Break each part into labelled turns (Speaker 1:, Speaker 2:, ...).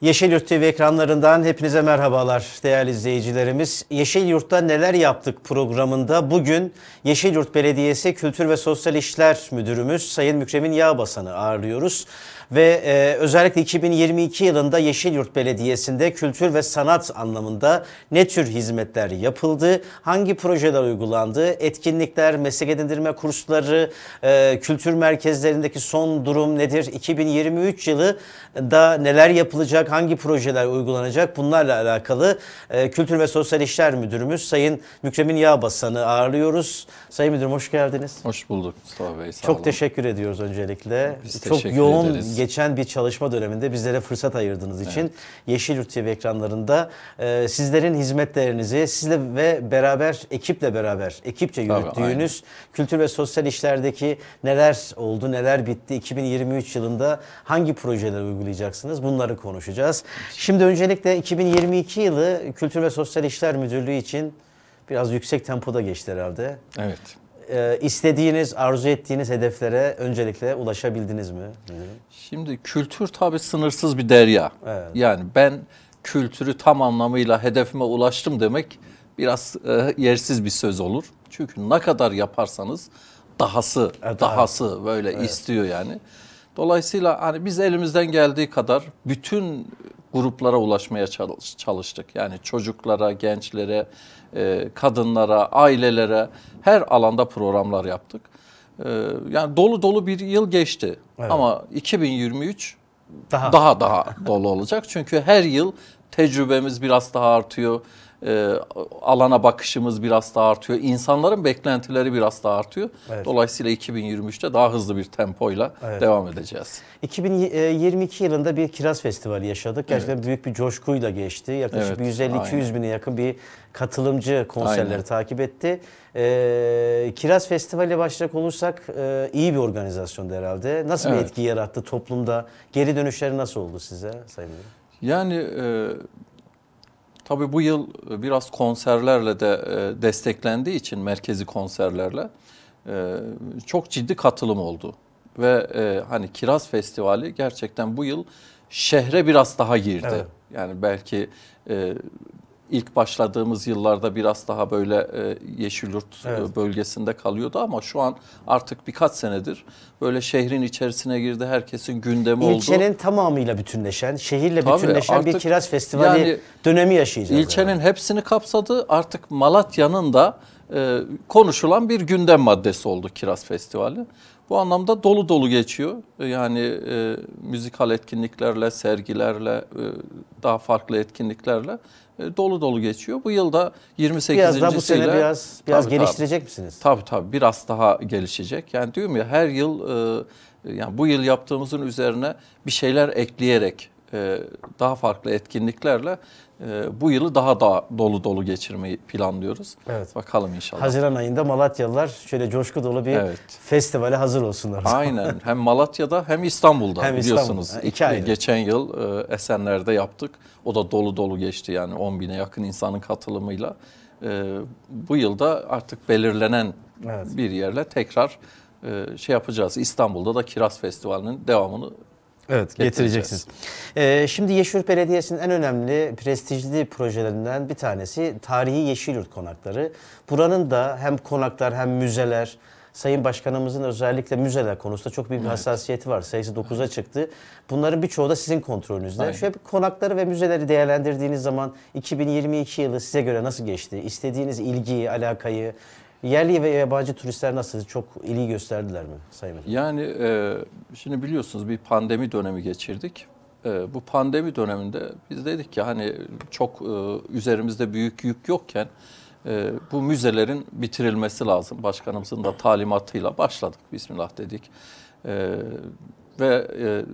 Speaker 1: Yeşil Yurt TV ekranlarından hepinize merhabalar değerli izleyicilerimiz. Yeşil Yurt'ta neler yaptık programında bugün Yeşil Yurt Belediyesi Kültür ve Sosyal İşler Müdürümüz Sayın Mükremin Yağbasan'ı ağırlıyoruz ve e, özellikle 2022 yılında Yeşilyurt Belediyesi'nde kültür ve sanat anlamında ne tür hizmetler yapıldı, hangi projeler uygulandı, etkinlikler, meslek edindirme kursları, e, kültür merkezlerindeki son durum nedir, 2023 yılı da neler yapılacak, hangi projeler uygulanacak bunlarla alakalı e, Kültür ve Sosyal İşler Müdürümüz Sayın Mükremin Yağbasan'ı ağırlıyoruz. Sayın Müdürüm hoş geldiniz. Hoş bulduk Mustafa Bey. Sağ Çok teşekkür ediyoruz öncelikle. Biz Çok yoğun ederiz geçen bir çalışma döneminde bizlere fırsat ayırdığınız için evet. Yeşilyurt TV ekranlarında e, sizlerin hizmetlerinizi sizle ve beraber ekiple beraber ekipçe yürüttüğünüz Tabii, kültür ve sosyal işlerdeki neler oldu, neler bitti, 2023 yılında hangi projeleri uygulayacaksınız bunları konuşacağız. Şimdi öncelikle 2022 yılı Kültür ve Sosyal İşler Müdürlüğü için biraz yüksek tempoda geçti herhalde. Evet e, istediğiniz, arzu ettiğiniz hedeflere öncelikle ulaşabildiniz mi?
Speaker 2: Şimdi kültür tabi sınırsız bir derya. Evet. Yani ben kültürü tam anlamıyla hedefime ulaştım demek biraz e, yersiz bir söz olur. Çünkü ne kadar yaparsanız dahası, evet, dahası evet. böyle evet. istiyor yani. Dolayısıyla hani biz elimizden geldiği kadar bütün gruplara ulaşmaya çalıştık. Yani çocuklara, gençlere, e, kadınlara, ailelere her alanda programlar yaptık. E, yani dolu dolu bir yıl geçti evet. ama 2023 daha daha, daha dolu olacak. Çünkü her yıl tecrübemiz biraz daha artıyor e, alana bakışımız biraz daha artıyor. İnsanların beklentileri biraz daha artıyor. Evet. Dolayısıyla 2023'te daha hızlı bir tempoyla evet. devam edeceğiz.
Speaker 1: 2022 yılında bir kiraz festivali yaşadık. Gerçekten evet. büyük bir coşkuyla geçti. Yaklaşık evet, 150-200 bine yakın bir katılımcı konserleri aynen. takip etti. E, Kiraz Festivali başlayacak olursak e, iyi bir organizasyondu herhalde. Nasıl evet. bir etki yarattı toplumda? Geri dönüşleri nasıl oldu size Sayın Bey?
Speaker 2: Yani e, Tabii bu yıl e, biraz konserlerle de e, desteklendiği için merkezi konserlerle e, çok ciddi katılım oldu. Ve hani Kiraz Festivali gerçekten bu yıl şehre biraz daha girdi. Evet. Yani belki ilk başladığımız yıllarda biraz daha böyle e, Yeşilyurt e, evet. bölgesinde kalıyordu ama şu an artık birkaç senedir böyle şehrin içerisine girdi. Herkesin gündemi İlçenin oldu. İlçenin
Speaker 1: tamamıyla bütünleşen, şehirle Tabii, bütünleşen bir kiraz festivali yani,
Speaker 2: dönemi yaşayacağız. İlçenin yani. hepsini kapsadı. Artık Malatya'nın da e, konuşulan bir gündem maddesi oldu Kiraz Festivali. Bu anlamda dolu dolu geçiyor. E, yani e, müzikal etkinliklerle, sergilerle, e, daha farklı etkinliklerle e, dolu dolu geçiyor. Bu yılda 28. Biraz daha bu sene biraz, biraz tabii, geliştirecek tabii, misiniz? Tabii tabii biraz daha gelişecek. Yani diyorum ya her yıl... E, yani bu yıl yaptığımızın üzerine bir şeyler ekleyerek e, daha farklı etkinliklerle e, bu yılı daha da dolu dolu geçirmeyi planlıyoruz. Evet. Bakalım inşallah. Haziran
Speaker 1: ayında Malatyalılar şöyle coşku dolu bir evet. festivale hazır olsunlar. Aynen.
Speaker 2: Hem Malatya'da hem İstanbul'da hem biliyorsunuz. İstanbul. İki ayrı. Geçen yıl e, Esenler'de yaptık. O da dolu dolu geçti yani 10 bine yakın insanın katılımıyla. Bu yılda artık belirlenen evet. bir yerle tekrar şey yapacağız. İstanbul'da da Kiraz Festivali'nin devamını Evet getireceksiniz.
Speaker 1: Ee, şimdi Yeşilyurt Belediyesi'nin en önemli prestijli projelerinden bir tanesi tarihi Yeşilyurt konakları. Buranın da hem konaklar hem müzeler Sayın Başkanımızın özellikle müzeler konusunda çok büyük bir evet. hassasiyeti var. Sayısı 9'a çıktı. Bunların birçoğu da sizin kontrolünüzde. Aynen. Şöyle bir konakları ve müzeleri değerlendirdiğiniz zaman 2022 yılı size göre nasıl geçti? İstediğiniz ilgiyi, alakayı, Yerli ve yabancı turistler nasıl? Çok ilgi gösterdiler mi Sayın Efendim?
Speaker 2: Yani e, şimdi biliyorsunuz bir pandemi dönemi geçirdik. E, bu pandemi döneminde biz dedik ki hani çok e, üzerimizde büyük yük yokken e, bu müzelerin bitirilmesi lazım. Başkanımızın da talimatıyla başladık. Bismillah dedik. E, ve e,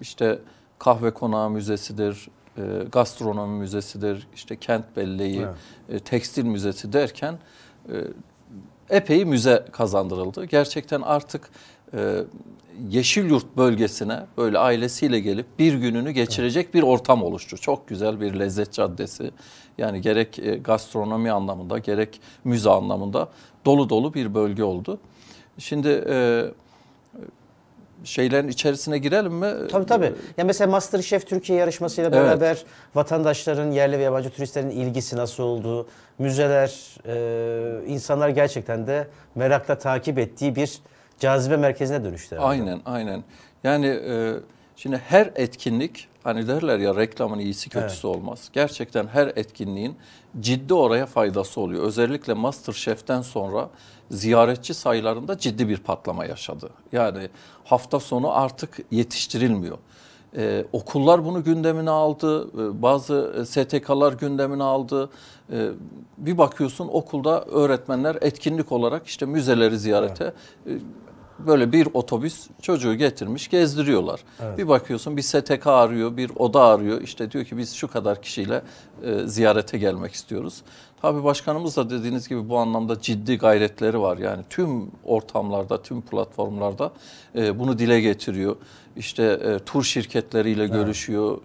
Speaker 2: işte kahve konağı müzesidir, e, gastronomi müzesidir, işte kent belleği, evet. e, tekstil müzesi derken e, epey müze kazandırıldı. Gerçekten artık e, Yeşilyurt bölgesine böyle ailesiyle gelip bir gününü geçirecek evet. bir ortam oluştu. Çok güzel bir lezzet caddesi. Yani gerek e, gastronomi anlamında gerek müze anlamında dolu dolu bir bölge oldu. Şimdi e,
Speaker 1: şeylerin içerisine girelim mi? Tabii tabii. Ee, ya mesela MasterChef Türkiye yarışmasıyla evet. beraber vatandaşların, yerli ve yabancı turistlerin ilgisi nasıl oldu? Müzeler, e, insanlar gerçekten de merakla takip ettiği bir cazibe merkezine dönüştü.
Speaker 2: Herhalde. Aynen, aynen. Yani e, şimdi her etkinlik Hani derler ya reklamın iyisi kötüsü evet. olmaz. Gerçekten her etkinliğin ciddi oraya faydası oluyor. Özellikle MasterChef'ten sonra ziyaretçi sayılarında ciddi bir patlama yaşadı. Yani hafta sonu artık yetiştirilmiyor. Ee, okullar bunu gündemine aldı, e, bazı e, STK'lar gündemine aldı. Ee, bir bakıyorsun okulda öğretmenler etkinlik olarak işte müzeleri ziyarete, evet. E, böyle bir otobüs çocuğu getirmiş gezdiriyorlar. Evet. Bir bakıyorsun bir STK arıyor, bir oda arıyor. İşte diyor ki biz şu kadar kişiyle e, ziyarete gelmek istiyoruz. Tabii başkanımız da dediğiniz gibi bu anlamda ciddi gayretleri var. Yani tüm ortamlarda, tüm platformlarda e, bunu dile getiriyor. İşte e, tur şirketleriyle evet. görüşüyor,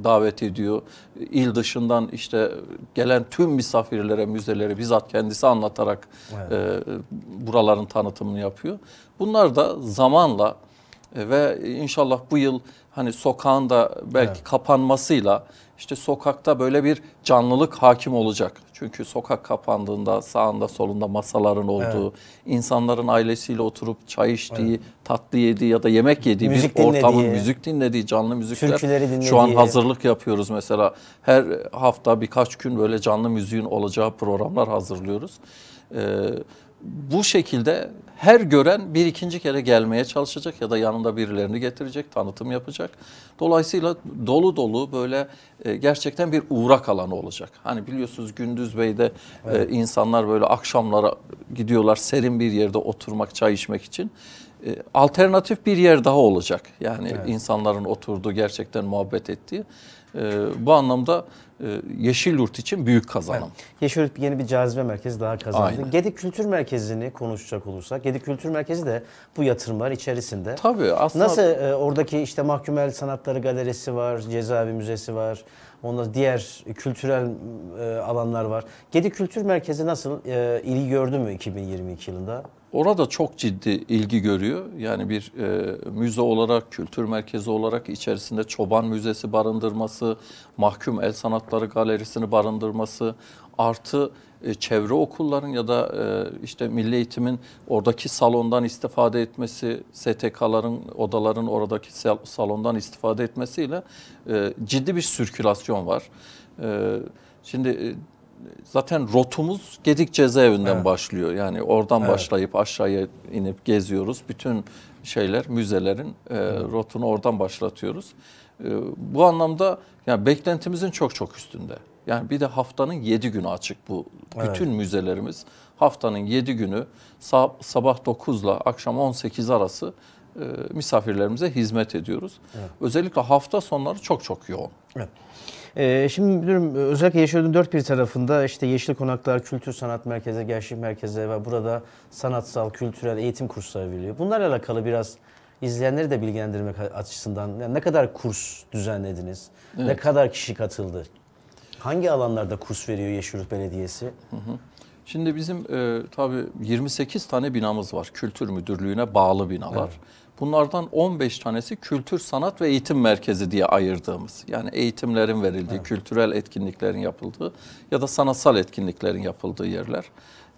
Speaker 2: e, davet ediyor. İl dışından işte gelen tüm misafirlere, müzeleri bizzat kendisi anlatarak evet. e, buraların tanıtımını yapıyor. Bunlar da zamanla e, ve inşallah bu yıl hani sokağın da belki evet. kapanmasıyla işte sokakta böyle bir canlılık hakim olacak. Çünkü sokak kapandığında sağında solunda masaların olduğu, evet. insanların ailesiyle oturup çay içtiği, evet. tatlı yediği ya da yemek yediği müzik bir ortamın dinlediği, müzik dinlediği, canlı müzikler. Dinlediği. Şu an hazırlık yapıyoruz mesela. Her hafta birkaç gün böyle canlı müziğin olacağı programlar hazırlıyoruz. Ee, bu şekilde her gören bir ikinci kere gelmeye çalışacak ya da yanında birilerini getirecek, tanıtım yapacak. Dolayısıyla dolu dolu böyle e, gerçekten bir uğrak alanı olacak. Hani biliyorsunuz Gündüz Bey'de e, evet. insanlar böyle akşamlara gidiyorlar serin bir yerde oturmak, çay içmek için. E, alternatif bir yer daha olacak. Yani evet. insanların oturduğu, gerçekten muhabbet ettiği. E, bu anlamda e, Yeşilyurt için büyük kazanım. Evet.
Speaker 1: Yeşilyurt yeni bir cazibe merkezi daha kazandı. Aynen. Gedi Kültür Merkezi'ni konuşacak olursak, Gedik Kültür Merkezi de bu yatırımlar içerisinde. Tabii aslında. Nasıl e, oradaki işte Mahkumel Sanatları Galerisi var, Cezaevi Müzesi var, Ondan diğer kültürel e, alanlar var. Gedik Kültür Merkezi nasıl e, ilgi gördü mü 2022 yılında?
Speaker 2: Orada çok ciddi ilgi görüyor. Yani bir e, müze olarak, kültür merkezi olarak içerisinde Çoban Müzesi barındırması, Mahkum El Sanatları Galerisi'ni barındırması, artı e, çevre okulların ya da e, işte milli eğitimin oradaki salondan istifade etmesi, STK'ların, odaların oradaki salondan istifade etmesiyle e, ciddi bir sirkülasyon var. E, şimdi... E, zaten rotumuz Gedik cezaevinden evet. başlıyor. Yani oradan evet. başlayıp aşağıya inip geziyoruz. Bütün şeyler müzelerin e, rotunu oradan başlatıyoruz. E, bu anlamda yani beklentimizin çok çok üstünde. Yani bir de haftanın 7 günü açık bu. Evet. Bütün müzelerimiz haftanın 7 günü sab sabah 9 ile akşam 18 arası e, misafirlerimize hizmet ediyoruz. Evet. Özellikle hafta sonları çok çok yoğun.
Speaker 1: Evet. E, şimdi müdürüm özellikle Yeşilyurt'un dört bir tarafında işte Yeşil Konaklar, Kültür Sanat Merkezi, Gençlik Merkezi ve burada sanatsal, kültürel eğitim kursları veriliyor. Bunlarla alakalı biraz izleyenleri de bilgilendirmek açısından yani ne kadar kurs düzenlediniz? Evet. Ne kadar kişi katıldı? Hangi alanlarda kurs veriyor Yeşilyurt Belediyesi? Hı hı. Şimdi
Speaker 2: bizim e, tabii 28 tane binamız var. Kültür Müdürlüğü'ne bağlı binalar. Evet. Bunlardan 15 tanesi kültür, sanat ve eğitim merkezi diye ayırdığımız. Yani eğitimlerin verildiği, evet. kültürel etkinliklerin yapıldığı ya da sanatsal etkinliklerin yapıldığı yerler.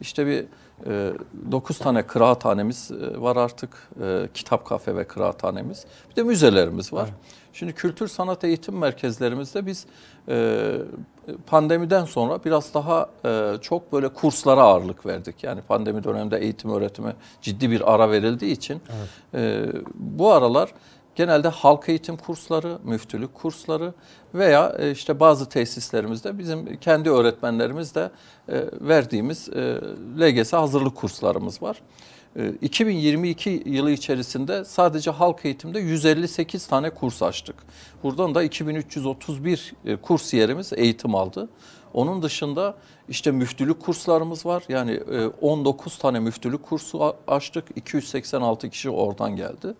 Speaker 2: İşte bir e, 9 tane kıraathanemiz e, var artık. E, kitap kafe ve kıraathanemiz. Bir de müzelerimiz var. Evet. Şimdi kültür sanat eğitim merkezlerimizde biz e, pandemiden sonra biraz daha e, çok böyle kurslara ağırlık verdik. Yani pandemi döneminde eğitim öğretime ciddi bir ara verildiği için evet. e, bu aralar genelde halk eğitim kursları, müftülük kursları veya e, işte bazı tesislerimizde bizim kendi öğretmenlerimiz de e, verdiğimiz e, LGS hazırlık kurslarımız var. 2022 ee, yılı içerisinde sadece halk eğitimde 158 tane kurs açtık. Buradan da 2331 e, kurs yerimiz eğitim aldı. Onun dışında işte müftülük kurslarımız var. Yani 19 e, tane müftülük kursu açtık. 286 kişi oradan geldi.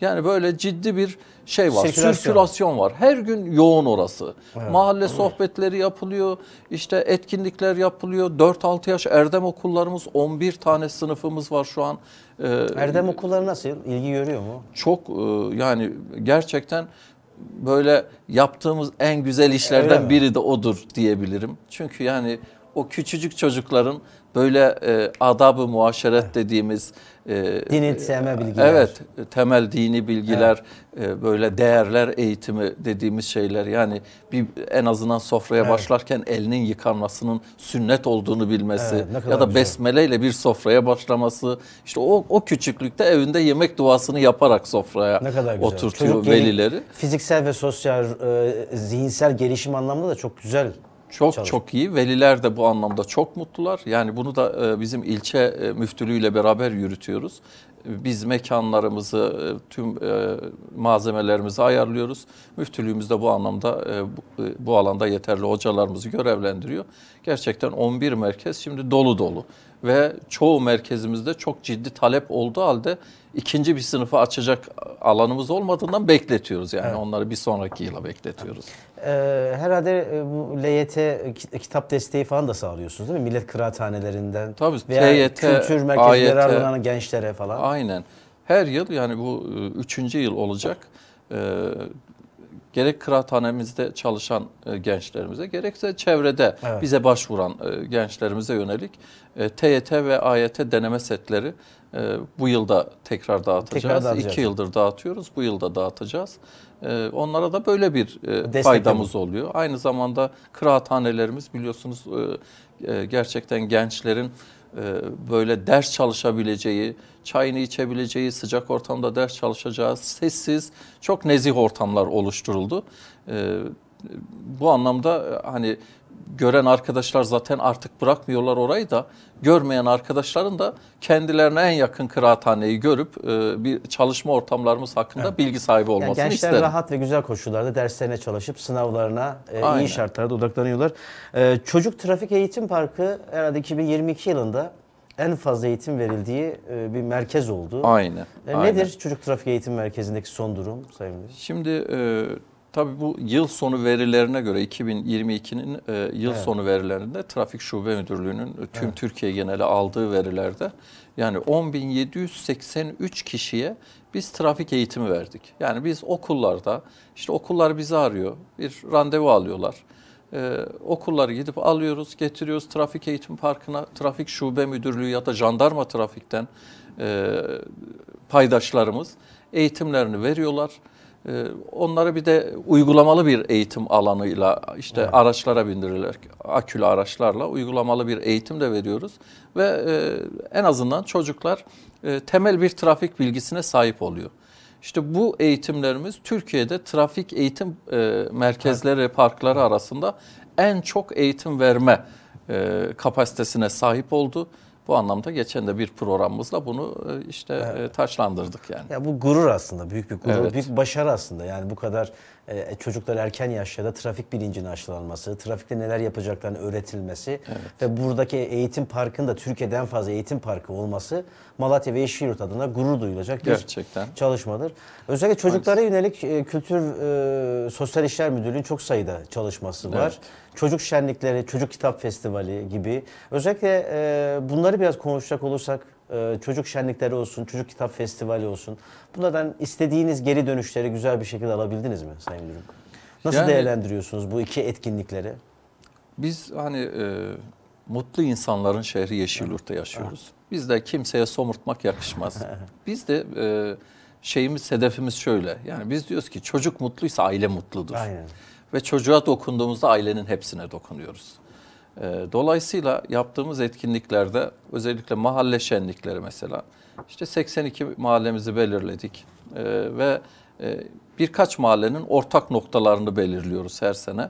Speaker 2: Yani böyle ciddi bir şey var, sirkülasyon, var. Her gün yoğun orası. Evet. Mahalle sohbetleri yapılıyor, işte etkinlikler yapılıyor. 4-6 yaş Erdem okullarımız, 11 tane sınıfımız var şu an. Ee, Erdem okulları nasıl? İlgi görüyor mu? Çok e, yani gerçekten böyle yaptığımız en güzel işlerden biri de odur diyebilirim. Çünkü yani o küçücük çocukların böyle e, adab-ı muaşeret dediğimiz e, dini e, temel bilgiler. Evet, e, temel dini bilgiler, evet. e, böyle değerler eğitimi dediğimiz şeyler. Yani bir en azından sofraya evet. başlarken elinin yıkanmasının sünnet olduğunu bilmesi evet, ya da güzel. besmeleyle bir sofraya başlaması. İşte o o küçüklükte evinde yemek duasını yaparak sofraya ne kadar güzel. oturtuyor Çocuk velileri.
Speaker 1: Fiziksel ve sosyal e, zihinsel gelişim anlamında da çok güzel çok Çalış. çok
Speaker 2: iyi. Veliler de bu anlamda çok mutlular. Yani bunu da e, bizim ilçe e, müftülüğüyle beraber yürütüyoruz. E, biz mekanlarımızı, tüm malzemelerimizi ayarlıyoruz. Müftülüğümüz de bu anlamda bu alanda yeterli hocalarımızı görevlendiriyor. Gerçekten 11 merkez şimdi dolu dolu ve çoğu merkezimizde çok ciddi talep olduğu halde ikinci bir sınıfı açacak alanımız olmadığından bekletiyoruz. Yani evet. onları bir sonraki yıla bekletiyoruz.
Speaker 1: Ee, herhalde e, bu LYT kitap desteği falan da sağlıyorsunuz değil mi? Millet kıraathanelerinden Tabii, veya TYT, kültür merkezleri yararlanan gençlere falan. Aynen. Her yıl yani bu
Speaker 2: e, üçüncü yıl olacak. Ee, gerek kıraathanemizde çalışan e, gençlerimize gerekse çevrede evet. bize başvuran e, gençlerimize yönelik e, TYT ve AYT deneme setleri e, bu yılda tekrar dağıtacağız. Tekrar dağıtacağız. İki yıldır dağıtıyoruz, bu yılda dağıtacağız. onlara da böyle bir faydamız oluyor. Aynı zamanda kıraathanelerimiz biliyorsunuz gerçekten gençlerin e, böyle ders çalışabileceği, çayını içebileceği, sıcak ortamda ders çalışacağı sessiz, çok nezih ortamlar oluşturuldu. E, bu anlamda e, hani gören arkadaşlar zaten artık bırakmıyorlar orayı da görmeyen arkadaşların da kendilerine en yakın kıraathaneyi görüp e, bir çalışma ortamlarımız hakkında evet. bilgi sahibi olmasını yani gençler isterim. Gençler
Speaker 1: rahat ve güzel koşullarda derslerine çalışıp sınavlarına e, iyi şartlarda odaklanıyorlar. E, Çocuk Trafik Eğitim Parkı herhalde 2022 yılında en fazla eğitim verildiği e, bir merkez oldu. Aynı. E, nedir aynen. çocuk trafik eğitim merkezindeki son durum Sayın Müdür?
Speaker 2: Şimdi e, Tabii bu yıl sonu verilerine göre 2022'nin e, yıl evet. sonu verilerinde Trafik Şube Müdürlüğü'nün e, tüm evet. Türkiye geneli aldığı verilerde yani 10.783 kişiye biz trafik eğitimi verdik. Yani biz okullarda işte okullar bizi arıyor bir randevu alıyorlar. Ee, okulları gidip alıyoruz, getiriyoruz trafik eğitim parkına, trafik şube müdürlüğü ya da jandarma trafikten e, paydaşlarımız eğitimlerini veriyorlar. Ee, onları bir de uygulamalı bir eğitim alanıyla işte evet. araçlara bindirilir, akülü araçlarla uygulamalı bir eğitim de veriyoruz. Ve e, en azından çocuklar e, temel bir trafik bilgisine sahip oluyor. İşte bu eğitimlerimiz Türkiye'de trafik eğitim e, merkezleri, parkları arasında en çok eğitim verme kapasitesine sahip oldu. Bu anlamda geçen de bir programımızla bunu e, işte e, evet. taçlandırdık yani.
Speaker 1: Ya bu gurur aslında büyük bir gurur, evet. büyük başarı aslında. Yani bu kadar e, e çocuklar erken yaşlarda trafik bilincinin aşılanması, trafikte neler yapacaklarını öğretilmesi evet. ve buradaki eğitim parkında Türkiye'de en fazla eğitim parkı olması Malatya ve Yeşilyurt adına gurur duyulacak bir Gerçekten. çalışmadır. Özellikle çocuklara yönelik e, Kültür e, Sosyal İşler Müdürlüğü'nün çok sayıda çalışması var. Evet çocuk şenlikleri, çocuk kitap festivali gibi. Özellikle e, bunları biraz konuşacak olursak e, çocuk şenlikleri olsun, çocuk kitap festivali olsun. Bunlardan istediğiniz geri dönüşleri güzel bir şekilde alabildiniz mi Sayın Müdürüm? Nasıl Yani- değerlendiriyorsunuz bu iki etkinlikleri?
Speaker 2: Biz hani e, mutlu insanların şehri Yeşilyurt'ta yaşıyoruz. Biz de kimseye somurtmak yakışmaz. Biz de e, şeyimiz, hedefimiz şöyle. Yani biz diyoruz ki çocuk mutluysa aile mutludur. Aynen ve çocuğa dokunduğumuzda ailenin hepsine dokunuyoruz. Ee, dolayısıyla yaptığımız etkinliklerde özellikle mahalle şenlikleri mesela işte 82 mahallemizi belirledik ee, ve e, birkaç mahallenin ortak noktalarını belirliyoruz her sene.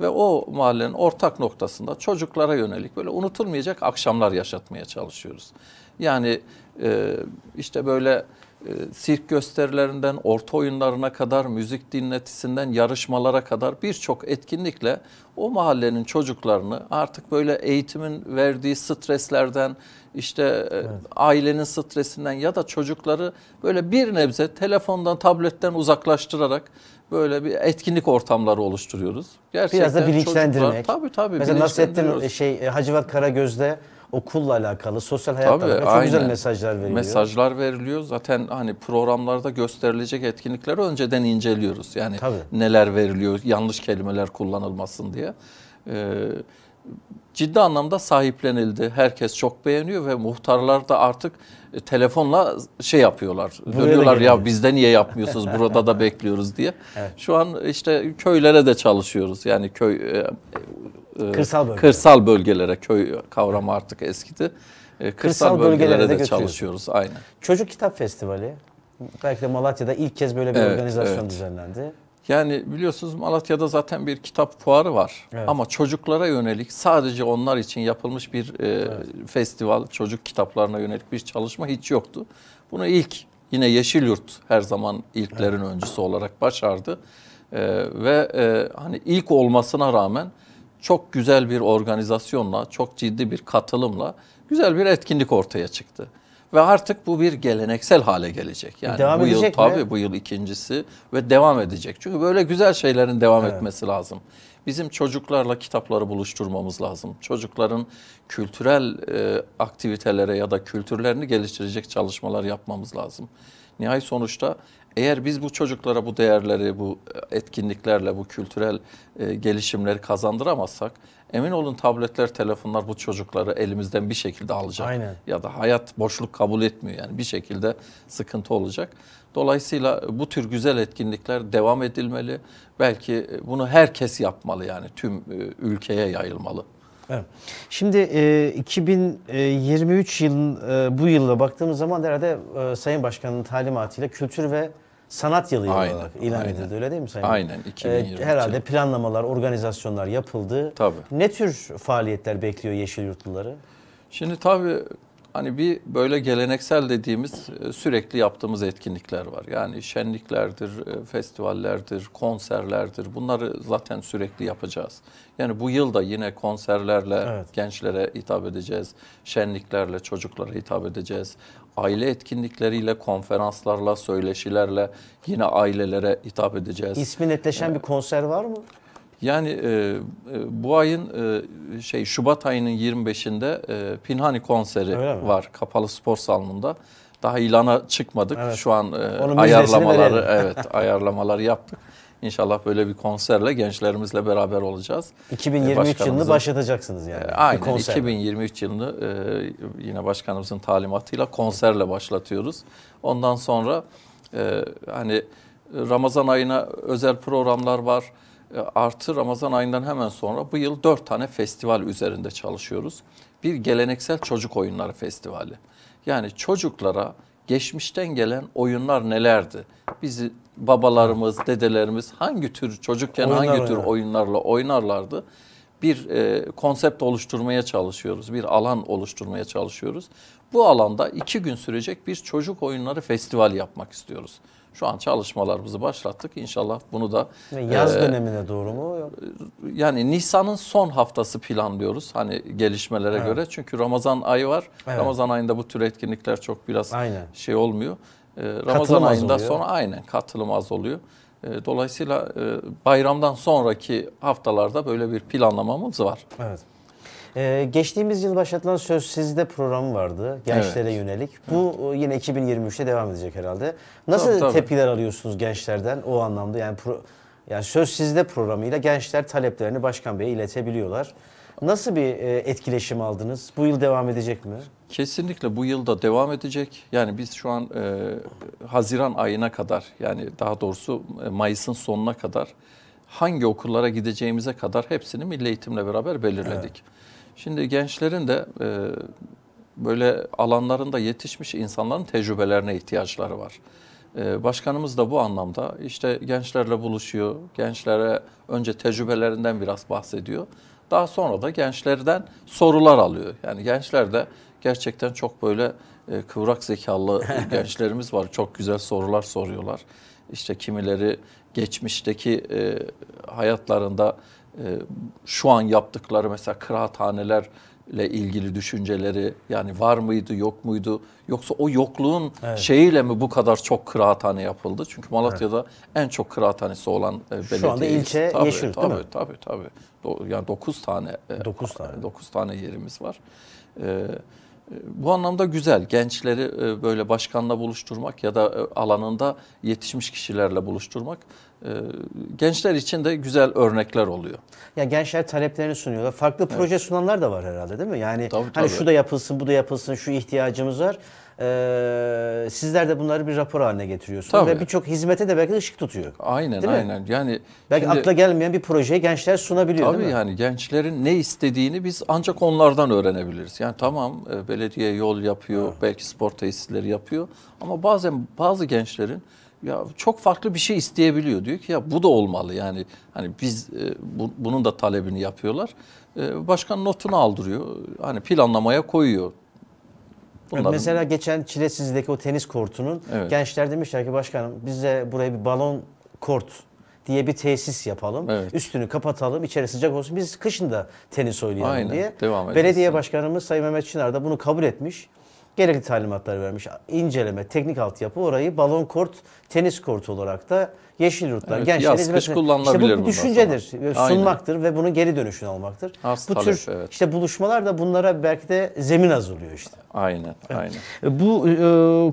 Speaker 2: Ve o mahallenin ortak noktasında çocuklara yönelik böyle unutulmayacak akşamlar yaşatmaya çalışıyoruz. Yani e, işte böyle e, sirk gösterilerinden, orta oyunlarına kadar, müzik dinletisinden, yarışmalara kadar birçok etkinlikle o mahallenin çocuklarını artık böyle eğitimin verdiği streslerden, işte e, evet. ailenin stresinden ya da çocukları böyle bir nebze telefondan, tabletten uzaklaştırarak böyle bir etkinlik ortamları oluşturuyoruz. Gerçekten Biraz da bilinçlendirmek. Çocuklar, tabii tabii. Mesela Nasrettin
Speaker 1: şey e, Hacivat Karagöz'de okulla alakalı, sosyal hayatla Tabii, alakalı çok güzel mesajlar veriliyor. Mesajlar
Speaker 2: veriliyor. Zaten hani programlarda gösterilecek etkinlikleri önceden inceliyoruz. Yani Tabii. neler veriliyor, yanlış kelimeler kullanılmasın diye. Ee, ciddi anlamda sahiplenildi. Herkes çok beğeniyor ve muhtarlar da artık e, telefonla şey yapıyorlar. Buraya dönüyorlar ya bizde niye yapmıyorsunuz burada da bekliyoruz diye. Evet. Şu an işte köylere de çalışıyoruz. Yani köy e, e, kırsal, bölge. kırsal bölgelere köy kavramı artık eskidi. E, kırsal, kırsal bölgelere, bölgelere de götürüyoruz. çalışıyoruz aynı.
Speaker 1: Çocuk Kitap Festivali belki de Malatya'da ilk kez böyle bir evet, organizasyon evet. düzenlendi.
Speaker 2: Yani biliyorsunuz Malatya'da zaten bir kitap fuarı var. Evet. Ama çocuklara yönelik sadece onlar için yapılmış bir e, evet. festival, çocuk kitaplarına yönelik bir çalışma hiç yoktu. Bunu ilk yine Yeşilyurt her zaman ilklerin evet. öncüsü olarak başardı. E, ve e, hani ilk olmasına rağmen çok güzel bir organizasyonla, çok ciddi bir katılımla güzel bir etkinlik ortaya çıktı. Ve artık bu bir geleneksel hale gelecek. Yani devam bu yıl mi? tabii bu yıl ikincisi ve devam edecek. Çünkü böyle güzel şeylerin devam evet. etmesi lazım. Bizim çocuklarla kitapları buluşturmamız lazım. Çocukların kültürel e, aktivitelere ya da kültürlerini geliştirecek çalışmalar yapmamız lazım. Nihai sonuçta eğer biz bu çocuklara bu değerleri, bu etkinliklerle, bu kültürel e, gelişimleri kazandıramazsak emin olun tabletler, telefonlar bu çocukları elimizden bir şekilde alacak. Aynen. Ya da hayat boşluk kabul etmiyor yani bir şekilde sıkıntı olacak. Dolayısıyla bu tür güzel etkinlikler devam edilmeli. Belki bunu herkes yapmalı yani tüm e, ülkeye yayılmalı.
Speaker 1: Evet. Şimdi e, 2023 yıl e, bu yıla baktığımız zaman herhalde e, Sayın Başkan'ın talimatıyla kültür ve sanat yılı aynen, olarak ilan aynen. edildi öyle değil mi Sayın? Aynen. 2022. Ee, herhalde planlamalar, organizasyonlar yapıldı. Tabii. Ne tür faaliyetler bekliyor Yeşil Yurtluları? Şimdi tabii
Speaker 2: hani bir böyle geleneksel dediğimiz e, sürekli yaptığımız etkinlikler var. Yani şenliklerdir, e, festivallerdir, konserlerdir. Bunları zaten sürekli yapacağız. Yani bu yıl da yine konserlerle evet. gençlere hitap edeceğiz, şenliklerle çocuklara hitap edeceğiz aile etkinlikleriyle, konferanslarla, söyleşilerle yine ailelere hitap edeceğiz. İsmi
Speaker 1: netleşen ee, bir konser var mı?
Speaker 2: Yani e, e, bu ayın e, şey Şubat ayının 25'inde e, Pinhani konseri var kapalı spor salonunda. Daha ilana çıkmadık. Evet. Şu an e, ayarlamaları evet ayarlamaları yaptık. İnşallah böyle bir konserle gençlerimizle beraber olacağız. 2023 ee, Başkanımızın, yılını başlatacaksınız yani. Ee, e, aynen bir 2023 yılını yine başkanımızın talimatıyla konserle başlatıyoruz. Ondan sonra e, hani Ramazan ayına özel programlar var. E, artı Ramazan ayından hemen sonra bu yıl 4 tane festival üzerinde çalışıyoruz. Bir geleneksel çocuk oyunları festivali. Yani çocuklara geçmişten gelen oyunlar nelerdi? Bizi babalarımız, dedelerimiz hangi tür çocukken Oyunlar hangi tür oyunlarla oynarlardı? Bir e, konsept oluşturmaya çalışıyoruz. Bir alan oluşturmaya çalışıyoruz. Bu alanda iki gün sürecek bir çocuk oyunları festival yapmak istiyoruz. Şu an çalışmalarımızı başlattık. İnşallah bunu da... Yaz e, dönemine
Speaker 1: doğru mu?
Speaker 2: Yani Nisan'ın son haftası planlıyoruz. Hani gelişmelere evet. göre. Çünkü Ramazan ayı var. Evet. Ramazan ayında bu tür etkinlikler çok biraz aynen. şey olmuyor. E, Ramazan katılım ayında sonra aynen katılım az oluyor. E, dolayısıyla e, bayramdan sonraki haftalarda böyle bir planlamamız var.
Speaker 1: Evet. Ee, geçtiğimiz yıl başlatılan Söz Sizde programı vardı gençlere Evet. yönelik. Bu e, yine 2023'te devam edecek herhalde. Nasıl Tabii, tabii. tepkiler alıyorsunuz gençlerden o anlamda? Yani pro, yani Söz Sizde programıyla gençler taleplerini Başkan Bey'e iletebiliyorlar. Nasıl bir e, etkileşim aldınız? Bu yıl devam edecek mi?
Speaker 2: Kesinlikle bu yılda devam edecek. Yani biz şu an e, Haziran ayına kadar yani daha doğrusu e, Mayıs'ın sonuna kadar hangi okullara gideceğimize kadar hepsini Milli Eğitim'le beraber belirledik. Şimdi gençlerin de e, böyle alanlarında yetişmiş insanların tecrübelerine ihtiyaçları var. E, başkanımız da bu anlamda işte gençlerle buluşuyor, gençlere önce tecrübelerinden biraz bahsediyor. Daha sonra da gençlerden sorular alıyor. Yani gençler de gerçekten çok böyle e, kıvrak zekalı gençlerimiz var. Çok güzel sorular soruyorlar. İşte kimileri geçmişteki e, hayatlarında ee, şu an yaptıkları mesela kıraathaneler ile ilgili düşünceleri yani var mıydı yok muydu yoksa o yokluğun evet. şeyiyle mi bu kadar çok kıraathane yapıldı? Çünkü Malatya'da evet. en çok kıraathanesi olan e, belediye. Şu anda ilçe tabii, yeşil tabii, değil mi? Tabii tabii. Do, yani 9 tane 9 e, tane 9 e, tane yerimiz var. Ee, e, bu anlamda güzel gençleri böyle başkanla buluşturmak ya da alanında yetişmiş kişilerle buluşturmak ee, gençler için de güzel örnekler oluyor.
Speaker 1: Ya gençler taleplerini sunuyorlar. Farklı evet. proje sunanlar da var herhalde değil mi? Yani tabii, hani tabii. şu da yapılsın, bu da yapılsın, şu ihtiyacımız var. Ee, sizler de bunları bir rapor haline getiriyorsunuz tabii. ve birçok hizmete de belki ışık tutuyor. Aynen
Speaker 2: değil aynen. Mi? Yani belki şimdi, akla
Speaker 1: gelmeyen bir projeyi gençler sunabiliyor tabii değil mi?
Speaker 2: yani gençlerin ne istediğini biz ancak onlardan öğrenebiliriz. Yani tamam e, belediye yol yapıyor, ha. belki spor tesisleri yapıyor ama bazen bazı gençlerin ya çok farklı bir şey isteyebiliyor diyor ki ya bu da olmalı yani hani biz e, bu, bunun da talebini yapıyorlar. E, başkan notunu aldırıyor. Hani planlamaya koyuyor. Bunların... Mesela
Speaker 1: geçen Çilesiz'deki o tenis kortunun evet. gençler demişler ki başkanım bize buraya bir balon kort diye bir tesis yapalım. Evet. Üstünü kapatalım, içeri sıcak olsun. Biz kışın da tenis oynayalım Aynen, diye. Devam Belediye Başkanımız Sayın Mehmet Çınar da bunu kabul etmiş gerekli talimatları vermiş. İnceleme, teknik altyapı orayı balon kort, tenis kortu olarak da yeşil yurtlar, evet, gençler hizmet. kullanılabilir işte bu bir düşüncedir, e, sunmaktır ve bunun geri dönüşünü almaktır. Arz bu talep, tür evet. işte buluşmalar da bunlara belki de zemin hazırlıyor işte. Aynen, evet. aynen. E, bu e,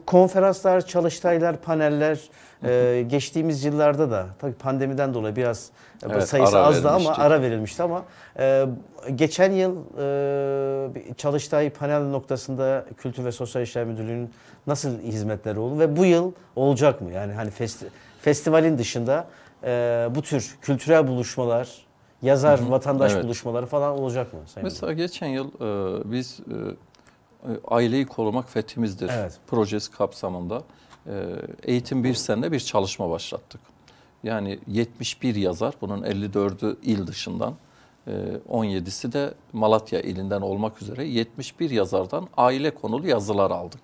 Speaker 1: konferanslar, çalıştaylar, paneller e, geçtiğimiz yıllarda da tabii pandemiden dolayı biraz e, evet, sayısı azdı ama ara verilmişti ama e, geçen yıl e, çalıştay panel noktasında Kültür ve Sosyal İşler Müdürlüğü'nün nasıl hizmetleri oldu ve bu yıl olacak mı? Yani hani festi festivalin dışında e, bu tür kültürel buluşmalar, yazar, Hı-hı. vatandaş evet. buluşmaları falan olacak mı? Sayın Mesela
Speaker 2: Bey? geçen yıl e, biz e, e aileyi korumak fethimizdir evet. projesi kapsamında e, eğitim bir sene bir çalışma başlattık. Yani 71 yazar, bunun 54'ü il dışından, 17'si e, de Malatya ilinden olmak üzere 71 yazardan aile konulu yazılar aldık.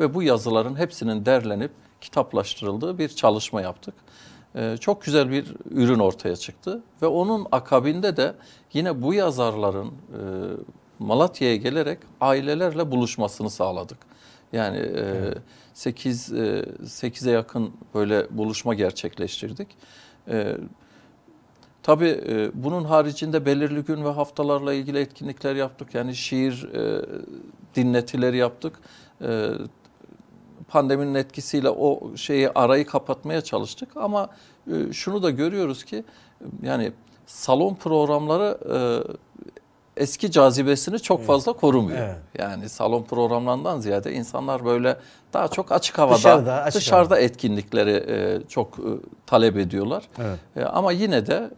Speaker 2: Ve bu yazıların hepsinin derlenip kitaplaştırıldığı bir çalışma yaptık. Ee, çok güzel bir ürün ortaya çıktı ve onun akabinde de yine bu yazarların e, Malatya'ya gelerek ailelerle buluşmasını sağladık. Yani evet. 8 8'e yakın böyle buluşma gerçekleştirdik. E, tabii e, bunun haricinde belirli gün ve haftalarla ilgili etkinlikler yaptık. Yani şiir e, dinletileri yaptık. E, pandeminin etkisiyle o şeyi arayı kapatmaya çalıştık ama e, şunu da görüyoruz ki yani salon programları e, eski cazibesini çok evet. fazla korumuyor. Evet. Yani salon programlarından ziyade insanlar böyle daha çok açık havada dışarıda, açık dışarıda havada. etkinlikleri e, çok talep ediyorlar. Evet. ama yine de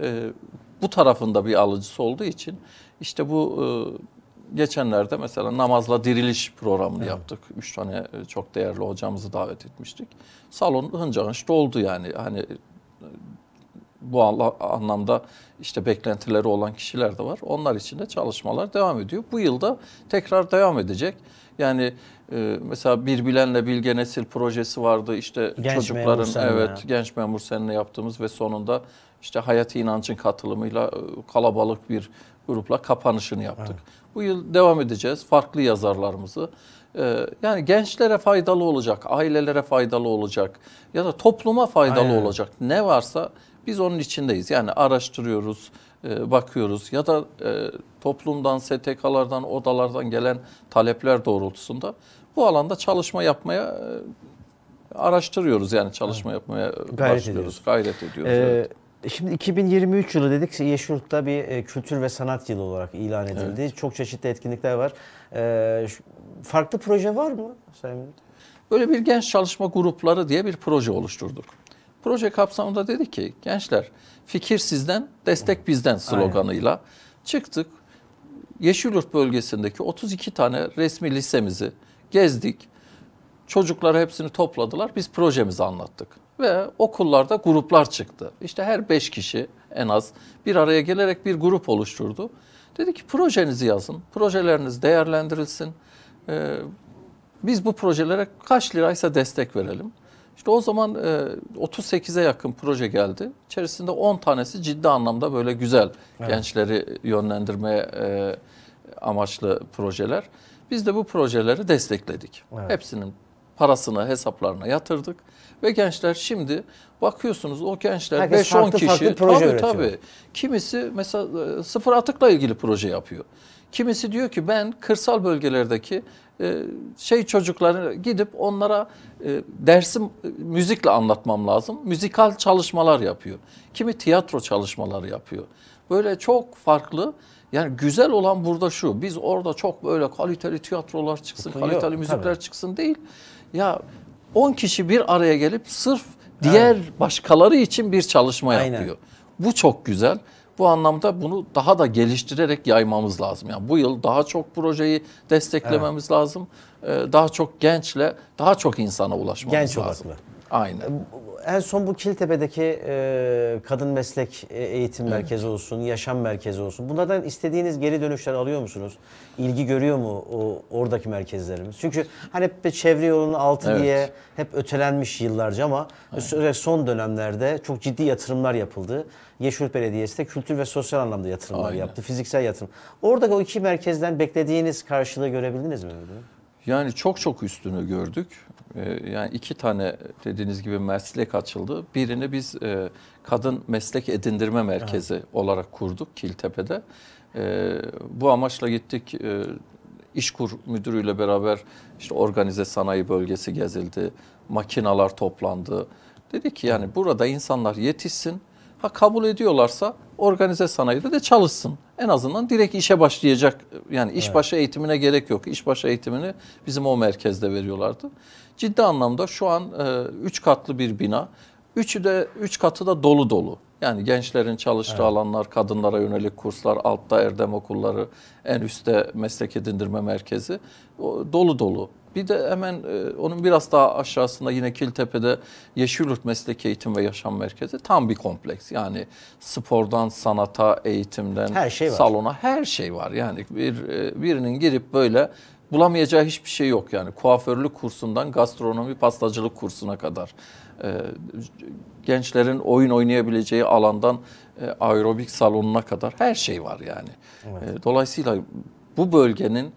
Speaker 2: bu tarafında bir alıcısı olduğu için işte bu geçenlerde mesela namazla diriliş programını evet. yaptık. Üç tane e, çok değerli hocamızı davet etmiştik. Salon hınca hınç doldu yani. Hani e, bu anlamda işte beklentileri olan kişiler de var. Onlar için de çalışmalar devam ediyor. Bu yılda tekrar devam edecek. Yani e, mesela Bir Bilenle Bilge Nesil projesi vardı. İşte genç çocukların evet ya. genç memur seninle yaptığımız ve sonunda işte Hayati inancın katılımıyla e, kalabalık bir grupla kapanışını yaptık. Evet. Bu yıl devam edeceğiz farklı yazarlarımızı. Ee, yani gençlere faydalı olacak, ailelere faydalı olacak ya da topluma faydalı Aynen. olacak ne varsa biz onun içindeyiz. Yani araştırıyoruz, e, bakıyoruz ya da e, toplumdan, STK'lardan, odalardan gelen talepler doğrultusunda bu alanda çalışma yapmaya e, araştırıyoruz yani çalışma yapmaya gayret başlıyoruz, ediyoruz. gayret ediyoruz. Ee, evet.
Speaker 1: E şimdi 2023 yılı dedik Yeşilurt'ta bir e, kültür ve sanat yılı olarak ilan edildi. Evet. Çok çeşitli etkinlikler var. E, farklı proje var mı Sayın Böyle bir genç çalışma grupları diye bir proje oluşturduk.
Speaker 2: Proje kapsamında dedi ki gençler fikir sizden, destek bizden sloganıyla Aynen. çıktık. Yeşilurt bölgesindeki 32 tane resmi lisemizi gezdik. Çocukları hepsini topladılar. Biz projemizi anlattık. Ve okullarda gruplar çıktı. İşte her beş kişi en az bir araya gelerek bir grup oluşturdu. Dedi ki projenizi yazın, projeleriniz değerlendirilsin. Ee, biz bu projelere kaç liraysa destek verelim. İşte o zaman e, 38'e yakın proje geldi. İçerisinde 10 tanesi ciddi anlamda böyle güzel evet. gençleri yönlendirmeye e, amaçlı projeler. Biz de bu projeleri destekledik. Evet. Hepsinin parasını hesaplarına yatırdık. Ve gençler şimdi bakıyorsunuz o gençler 5-10 kişi farklı proje tabii üretiyor. tabii. Kimisi mesela e, sıfır atıkla ilgili proje yapıyor. Kimisi diyor ki ben kırsal bölgelerdeki e, şey çocuklara gidip onlara e, dersim müzikle anlatmam lazım. Müzikal çalışmalar yapıyor. Kimi tiyatro çalışmaları yapıyor. Böyle çok farklı yani güzel olan burada şu. Biz orada çok böyle kaliteli tiyatrolar çıksın, kaliteli müzikler tabii. çıksın değil. Ya 10 kişi bir araya gelip sırf diğer evet. başkaları için bir çalışma Aynen. yapıyor. Bu çok güzel. Bu anlamda bunu daha da geliştirerek yaymamız lazım. Yani bu yıl daha çok projeyi desteklememiz evet. lazım. Ee, daha çok gençle, daha çok insana ulaşmamız Genç lazım. Genç
Speaker 1: Aynen. En son bu Kiltepe'deki e, kadın meslek e, eğitim evet. merkezi olsun, yaşam merkezi olsun. Bunlardan istediğiniz geri dönüşler alıyor musunuz? İlgi görüyor mu o oradaki merkezlerimiz? Çünkü hani hep çevre yolunun altı evet. diye hep ötelenmiş yıllarca ama Aynen. son dönemlerde çok ciddi yatırımlar yapıldı. Yeşil Belediyesi de kültür ve sosyal anlamda yatırımlar Aynen. yaptı. Fiziksel yatırım. Oradaki o iki merkezden beklediğiniz karşılığı görebildiniz mi?
Speaker 2: Yani çok çok üstünü gördük. Ee, yani iki tane dediğiniz gibi meslek açıldı. Birini biz e, kadın meslek edindirme merkezi evet. olarak kurduk Kiltepe'de. Ee, bu amaçla gittik e, İşkur müdürüyle beraber işte organize sanayi bölgesi gezildi, makinalar toplandı. Dedi ki yani burada insanlar yetişsin, ha kabul ediyorlarsa organize sanayide de çalışsın en azından direkt işe başlayacak yani işbaşı evet. eğitimine gerek yok. İşbaşı eğitimini bizim o merkezde veriyorlardı. Ciddi anlamda şu an 3 e, katlı bir bina. Üçü de 3 üç katı da dolu dolu. Yani gençlerin çalıştığı evet. alanlar, kadınlara yönelik kurslar, altta erdem okulları, en üstte meslek edindirme merkezi o, dolu dolu. Bir de hemen e, onun biraz daha aşağısında yine Kiltepe'de Yeşilyurt Mesleki Eğitim ve Yaşam Merkezi tam bir kompleks. Yani spordan sanata, eğitimden her şey salona her şey var. Yani bir e, birinin girip böyle bulamayacağı hiçbir şey yok yani. Kuaförlük kursundan gastronomi pastacılık kursuna kadar. E, gençlerin oyun oynayabileceği alandan e, aerobik salonuna kadar her şey var yani. Evet. E, dolayısıyla bu bölgenin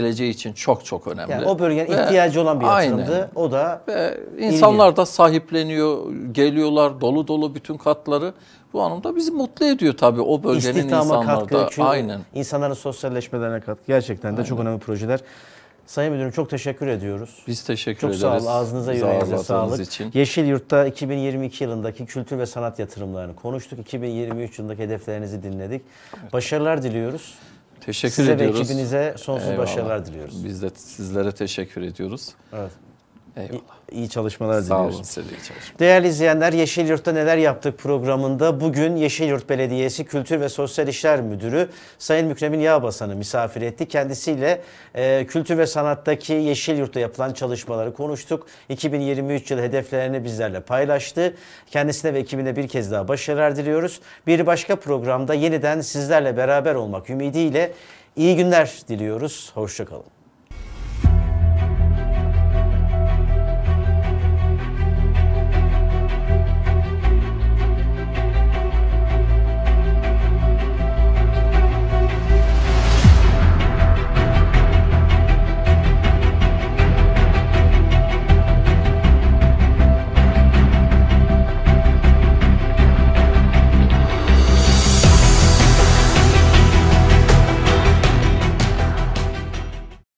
Speaker 2: geleceği için çok çok önemli. Yani o bölgenin Ve ihtiyacı olan bir yatırımdı. Aynen.
Speaker 1: O da Ve insanlar
Speaker 2: da sahipleniyor, geliyorlar dolu dolu bütün katları. Bu anlamda bizi mutlu ediyor tabii o bölgenin İstihdama insanlarda. Katkı, aynen.
Speaker 1: İnsanların sosyalleşmelerine katkı. Gerçekten de çok önemli projeler. Sayın Müdürüm çok teşekkür ediyoruz. Biz teşekkür çok ederiz. Çok sağ olun. Ağzınıza yüreğinize sağlık. Için. Yeşil Yurt'ta 2022 yılındaki kültür ve sanat yatırımlarını konuştuk. 2023 yılındaki hedeflerinizi dinledik. Başarılar diliyoruz. Teşekkür Size ediyoruz. Size ve ekibinize sonsuz Eyvallah. başarılar
Speaker 2: diliyoruz. Biz de sizlere teşekkür ediyoruz. Evet. Eyvallah. İyi çalışmalar Sağ diliyorum. Sağ olun size de iyi çalışmalar.
Speaker 1: Değerli izleyenler Yeşil Yurt'ta Neler Yaptık programında bugün Yeşil Yurt Belediyesi Kültür ve Sosyal İşler Müdürü Sayın Mükremin Yağbasan'ı misafir etti. Kendisiyle e, kültür ve sanattaki Yeşil Yurt'ta yapılan çalışmaları konuştuk. 2023 yılı hedeflerini bizlerle paylaştı. Kendisine ve ekibine bir kez daha başarılar diliyoruz. Bir başka programda yeniden sizlerle beraber olmak ümidiyle iyi günler diliyoruz. Hoşçakalın.